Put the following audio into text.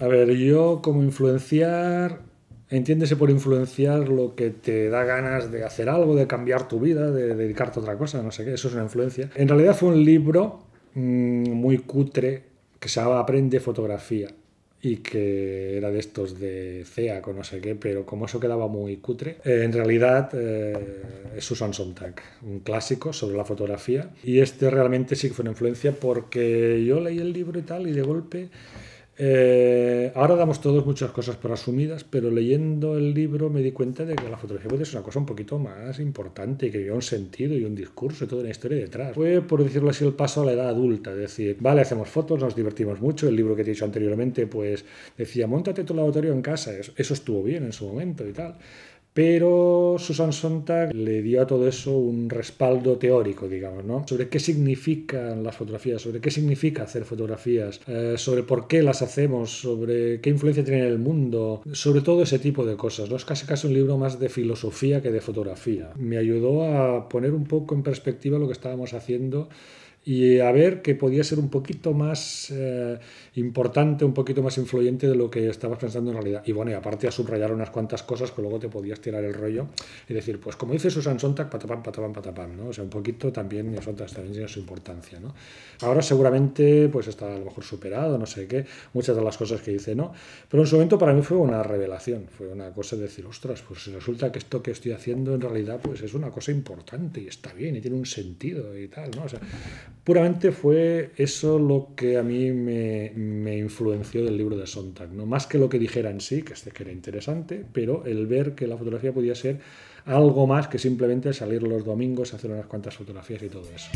A ver, yo como influenciar, entiéndese por influenciar lo que te da ganas de hacer algo, de cambiar tu vida, de dedicarte a otra cosa, no sé qué, eso es una influencia. En realidad fue un libro mm, muy cutre que se llama Aprende fotografía y que era de estos de CEA o no sé qué, pero como eso quedaba muy cutre, eh, en realidad eh, es Susan Sontag, un clásico sobre la fotografía, y este realmente sí que fue una influencia porque yo leí el libro y tal, y de golpe eh, ahora damos todos muchas cosas por asumidas, pero leyendo el libro me di cuenta de que la fotografía es una cosa un poquito más importante, y que lleva un sentido y un discurso y toda una historia detrás. Fue, por decirlo así, el paso a la edad adulta, es decir, vale, hacemos fotos, nos divertimos mucho, el libro que te he dicho anteriormente, pues decía, montate tu laboratorio en casa, eso estuvo bien en su momento y tal. Pero Susan Sontag le dio a todo eso un respaldo teórico, digamos, ¿no? Sobre qué significan las fotografías, sobre qué significa hacer fotografías, eh, sobre por qué las hacemos, sobre qué influencia tiene en el mundo, sobre todo ese tipo de cosas, ¿no? Es casi casi un libro más de filosofía que de fotografía. Me ayudó a poner un poco en perspectiva lo que estábamos haciendo y a ver que podía ser un poquito más eh, importante, un poquito más influyente de lo que estabas pensando en realidad. Y bueno, y aparte a subrayar unas cuantas cosas que luego te podías tirar el rollo y decir, pues como dice Susan Sontag, patapam, patapam, patapam, ¿no? O sea, un poquito también Sontag también tiene su importancia, ¿no? Ahora seguramente pues está a lo mejor superado, no sé qué, muchas de las cosas que dice, ¿no? Pero en su momento para mí fue una revelación, fue una cosa de decir, ostras, pues resulta que esto que estoy haciendo en realidad pues es una cosa importante y está bien y tiene un sentido y tal, ¿no? O sea, puramente fue eso lo que a mí me, influenció del libro de Sontag, ¿no? más que lo que dijera en sí, que, este, que era interesante, pero el ver que la fotografía podía ser algo más que simplemente salir los domingos, hacer unas cuantas fotografías y todo eso.